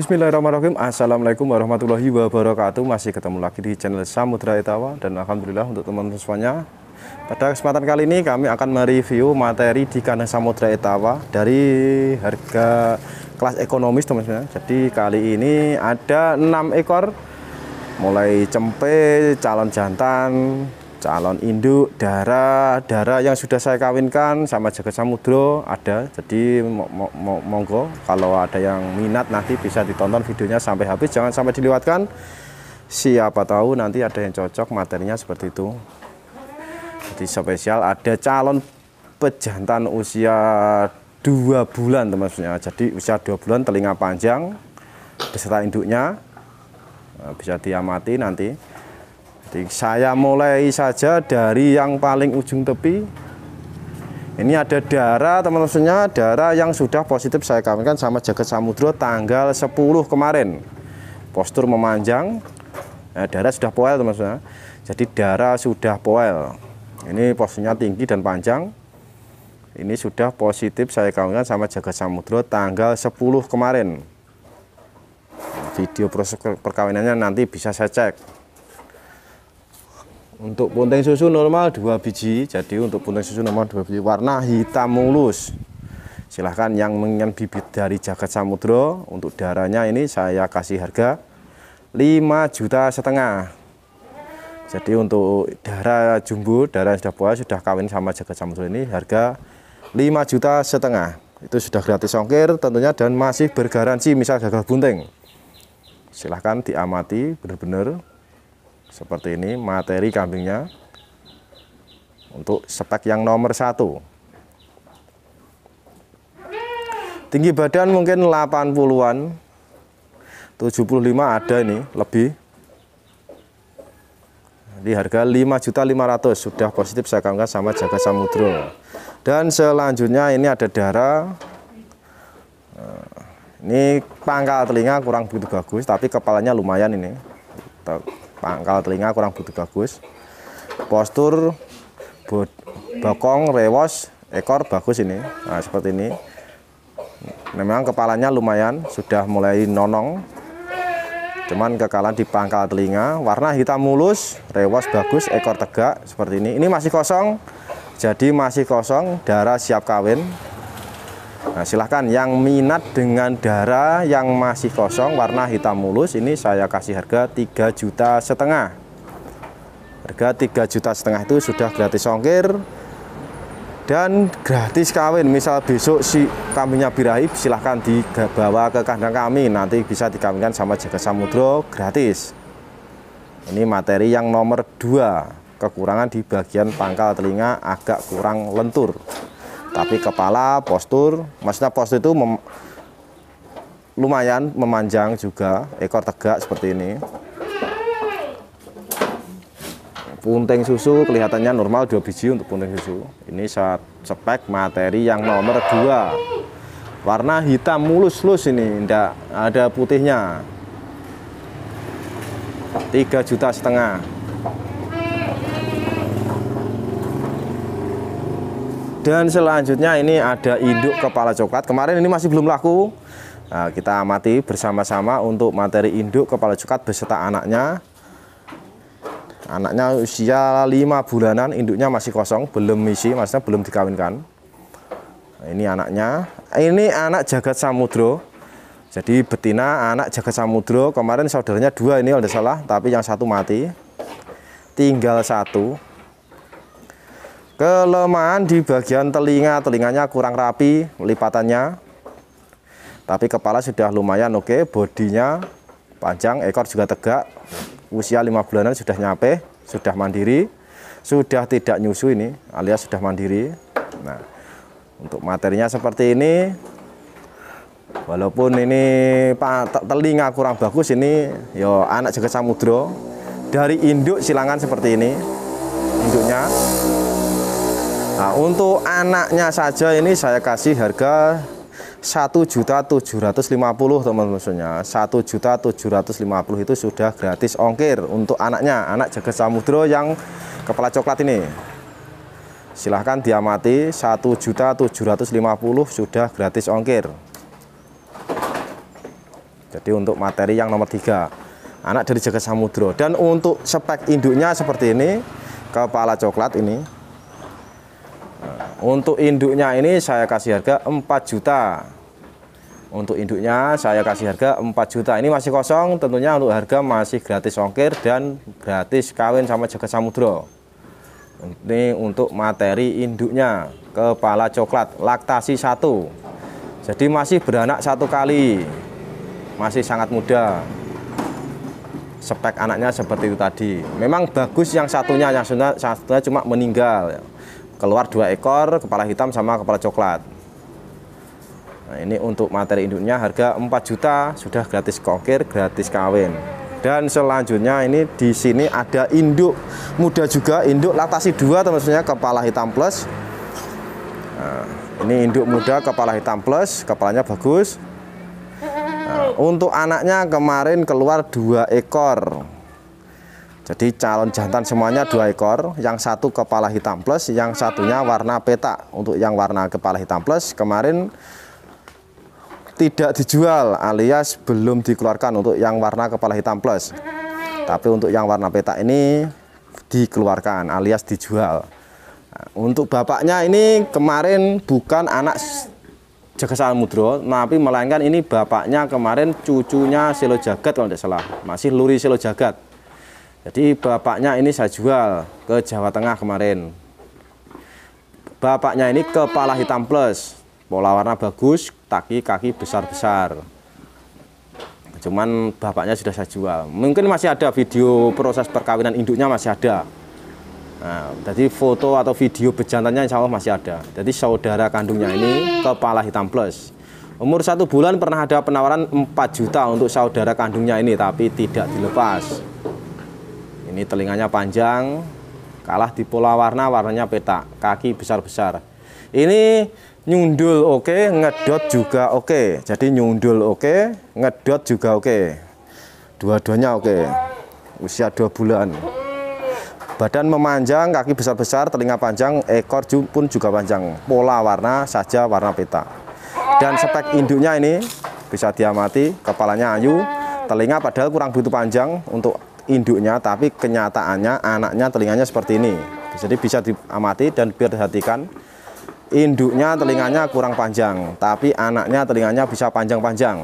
Bismillahirrahmanirrahim Assalamualaikum warahmatullahi wabarakatuh Masih ketemu lagi di channel Samudra Etawa Dan Alhamdulillah untuk teman-teman semuanya Pada kesempatan kali ini kami akan mereview materi di kandang Samudra Etawa Dari harga kelas ekonomis teman-teman Jadi kali ini ada 6 ekor Mulai cempe, calon jantan, calon induk darah darah yang sudah saya kawinkan sama jagat samudro ada jadi mo mo mo monggo kalau ada yang minat nanti bisa ditonton videonya sampai habis jangan sampai dilewatkan siapa tahu nanti ada yang cocok materinya seperti itu jadi spesial ada calon pejantan usia dua bulan teman-temannya jadi usia dua bulan telinga panjang beserta induknya eh, bisa diamati nanti saya mulai saja dari yang paling ujung tepi ini ada darah teman temannya darah yang sudah positif saya kawinkan sama jagat samudro tanggal 10 kemarin postur memanjang nah, darah sudah poel teman temannya jadi darah sudah poel ini posturnya tinggi dan panjang ini sudah positif saya kawinkan sama jagat samudro tanggal 10 kemarin video proses perkawinannya nanti bisa saya cek untuk punteng susu normal 2 biji. Jadi untuk punteng susu normal 2 biji warna hitam mulus. Silahkan yang menginginkan bibit dari jagat samudro untuk darahnya ini saya kasih harga 5 juta setengah. Jadi untuk darah jumbo, darah yang sudah puas, sudah kawin sama jagat samudro ini harga 5 juta setengah. Itu sudah gratis ongkir tentunya dan masih bergaransi misal gagal bunting. Silahkan diamati benar-benar seperti ini materi kambingnya untuk spek yang nomor satu tinggi badan mungkin 80-an 75 ada ini lebih di harga 5.500 sudah positif saya kagumkan sama jaga samudro dan selanjutnya ini ada darah ini pangkal telinga kurang begitu bagus tapi kepalanya lumayan ini pangkal telinga kurang butuh bagus postur bokong rewos ekor bagus ini nah, seperti ini memang kepalanya lumayan sudah mulai nonong cuman kekalan di pangkal telinga warna hitam mulus rewos bagus ekor tegak seperti ini ini masih kosong jadi masih kosong darah siap kawin Nah, silahkan yang minat dengan darah yang masih kosong warna hitam mulus ini saya kasih harga 3 juta setengah. Harga 3 juta setengah itu sudah gratis ongkir dan gratis kawin. Misal besok si kambingnya birahi silahkan dibawa ke kandang kami nanti bisa dikawinkan sama jaga samudro gratis. Ini materi yang nomor 2 kekurangan di bagian pangkal telinga agak kurang lentur tapi kepala postur maksudnya postur itu mem lumayan memanjang juga ekor tegak seperti ini punting susu kelihatannya normal dua biji untuk punting susu ini saat spek materi yang nomor dua warna hitam mulus-lus ini tidak ada putihnya tiga juta setengah dan selanjutnya ini ada induk kepala coklat kemarin ini masih belum laku nah, kita amati bersama-sama untuk materi induk kepala coklat beserta anaknya anaknya usia 5 bulanan induknya masih kosong belum misi maksudnya belum dikawinkan nah, ini anaknya eh, ini anak jagat samudro jadi betina anak jagat samudro kemarin saudaranya dua ini udah salah tapi yang satu mati tinggal satu Kelemahan di bagian telinga, telinganya kurang rapi lipatannya. Tapi kepala sudah lumayan oke, okay. bodinya panjang, ekor juga tegak. Usia 5 bulanan sudah nyampe, sudah mandiri, sudah tidak nyusu ini, alias sudah mandiri. Nah, untuk materinya seperti ini. Walaupun ini telinga kurang bagus ini yo ya anak juga samudro dari induk silangan seperti ini induknya Nah, untuk anaknya saja ini saya kasih harga satu juta tujuh teman-teman maksudnya satu juta tujuh itu sudah gratis ongkir untuk anaknya anak jaga samudro yang kepala coklat ini silahkan diamati satu juta tujuh sudah gratis ongkir jadi untuk materi yang nomor tiga anak dari jaga samudro dan untuk spek induknya seperti ini kepala coklat ini untuk induknya ini saya kasih harga 4 juta. Untuk induknya saya kasih harga 4 juta. Ini masih kosong, tentunya untuk harga masih gratis ongkir dan gratis kawin sama jaga samudro. Ini untuk materi induknya, kepala coklat, laktasi 1. Jadi masih beranak satu kali. Masih sangat muda spek anaknya seperti itu tadi. Memang bagus yang satunya, yang satunya cuma meninggal keluar dua ekor kepala hitam sama kepala coklat nah ini untuk materi induknya harga 4 juta sudah gratis kokir gratis kawin dan selanjutnya ini di sini ada induk muda juga induk latasi dua maksudnya kepala hitam plus nah, ini induk muda kepala hitam plus kepalanya bagus nah, untuk anaknya kemarin keluar dua ekor jadi calon jantan semuanya dua ekor, yang satu kepala hitam plus, yang satunya warna petak. Untuk yang warna kepala hitam plus kemarin tidak dijual alias belum dikeluarkan untuk yang warna kepala hitam plus. Tapi untuk yang warna petak ini dikeluarkan alias dijual. Nah, untuk bapaknya ini kemarin bukan anak Jagasal Mudro, tapi melainkan ini bapaknya kemarin cucunya Silo Jagat kalau tidak salah, masih Luri Silo Jagat. Jadi bapaknya ini saya jual ke Jawa Tengah kemarin. Bapaknya ini kepala hitam plus, pola warna bagus, kaki kaki besar-besar. Cuman bapaknya sudah saya jual. Mungkin masih ada video proses perkawinan induknya masih ada. Nah, jadi foto atau video bejantannya insya Allah masih ada. Jadi saudara kandungnya ini kepala hitam plus. Umur satu bulan pernah ada penawaran 4 juta untuk saudara kandungnya ini, tapi tidak dilepas. Ini telinganya panjang, kalah di pola warna, warnanya petak, kaki besar-besar. Ini nyundul oke, okay, ngedot juga oke. Okay. Jadi nyundul oke, okay, ngedot juga oke. Okay. Dua-duanya oke. Okay. Usia dua bulan. Badan memanjang, kaki besar-besar, telinga panjang, ekor pun juga panjang. Pola warna saja warna petak. Dan spek induknya ini bisa diamati, kepalanya ayu, telinga padahal kurang butuh panjang untuk induknya tapi kenyataannya anaknya telinganya seperti ini jadi bisa diamati dan diperhatikan induknya telinganya kurang panjang tapi anaknya telinganya bisa panjang-panjang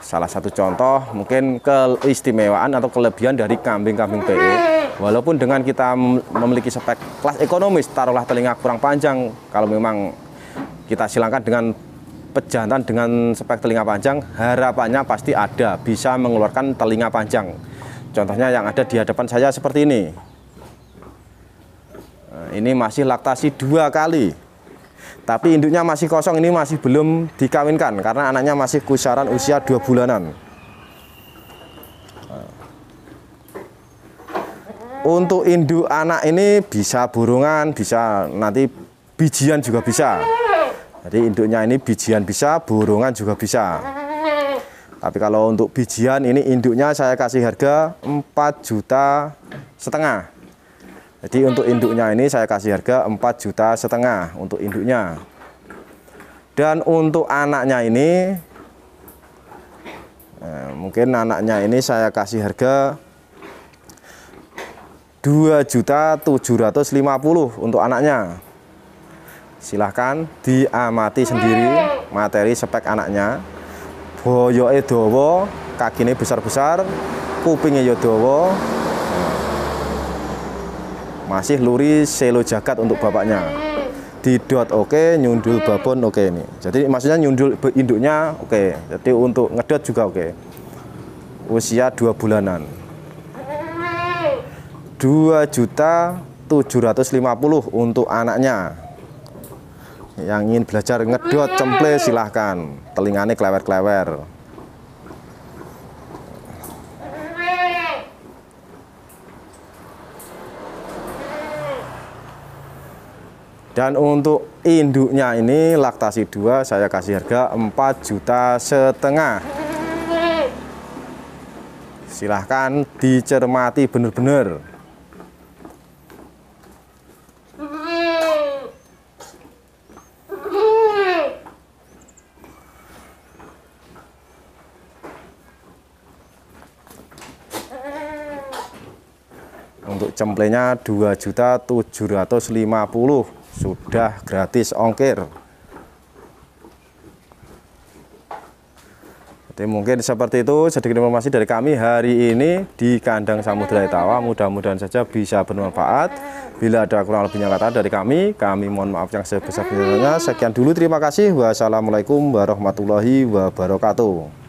salah satu contoh mungkin keistimewaan atau kelebihan dari kambing-kambing PE walaupun dengan kita memiliki spek kelas ekonomis taruhlah telinga kurang panjang kalau memang kita silangkan dengan pejantan dengan spek telinga panjang harapannya pasti ada bisa mengeluarkan telinga panjang. Contohnya yang ada di hadapan saya seperti ini. Nah, ini masih laktasi dua kali. Tapi induknya masih kosong, ini masih belum dikawinkan karena anaknya masih kusaran usia dua bulanan. Nah. Untuk induk anak ini bisa burungan, bisa nanti bijian juga bisa. Jadi induknya ini bijian bisa, burungan juga bisa. Tapi kalau untuk bijian ini induknya saya kasih harga 4 juta setengah. Jadi untuk induknya ini saya kasih harga 4 juta setengah untuk induknya. Dan untuk anaknya ini nah, mungkin anaknya ini saya kasih harga 2 juta 750 untuk anaknya silahkan diamati sendiri materi spek anaknya boyoke dawa ini besar-besar kupingnya ya dawa masih luri selo jagat untuk bapaknya didot oke okay, nyundul babon oke okay ini jadi maksudnya nyundul induknya oke okay. jadi untuk ngedot juga oke okay. usia dua bulanan dua juta tujuh ratus lima puluh untuk anaknya yang ingin belajar ngedot cemple silahkan telingane klewer-klewer dan untuk induknya ini laktasi 2 saya kasih harga 4 juta setengah silahkan dicermati benar-benar cemplenya 2.750 sudah gratis ongkir Jadi mungkin seperti itu sedikit informasi dari kami hari ini di kandang Samudera Itawa. Mudah-mudahan saja bisa bermanfaat. Bila ada kurang lebihnya kata dari kami, kami mohon maaf yang sebesar-besarnya. Sekian dulu, terima kasih. Wassalamualaikum warahmatullahi wabarakatuh.